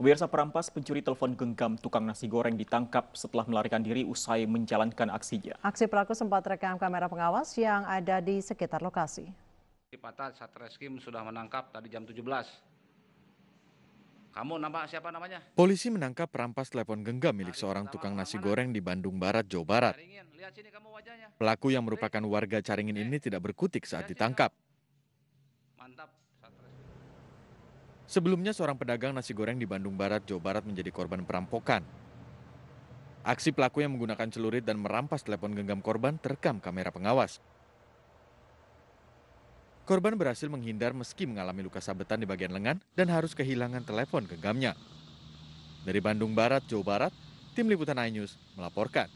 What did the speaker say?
Pemirsa perampas pencuri telepon genggam tukang nasi goreng ditangkap setelah melarikan diri usai menjalankan aksinya. Aksi pelaku sempat rekam kamera pengawas yang ada di sekitar lokasi. Pata Satreskrim sudah menangkap tadi jam 17. Kamu nama siapa namanya? Polisi menangkap perampas telepon genggam milik nah, seorang tukang nasi goreng di Bandung Barat, Jawa Barat. Pelaku yang merupakan warga Caringin eh, ini tidak berkutik saat ditangkap. Mantap. Sebelumnya seorang pedagang nasi goreng di Bandung Barat, Jawa Barat menjadi korban perampokan. Aksi pelaku yang menggunakan celurit dan merampas telepon genggam korban terekam kamera pengawas. Korban berhasil menghindar meski mengalami luka sabetan di bagian lengan dan harus kehilangan telepon genggamnya. Dari Bandung Barat, Jawa Barat, tim liputan iNews melaporkan.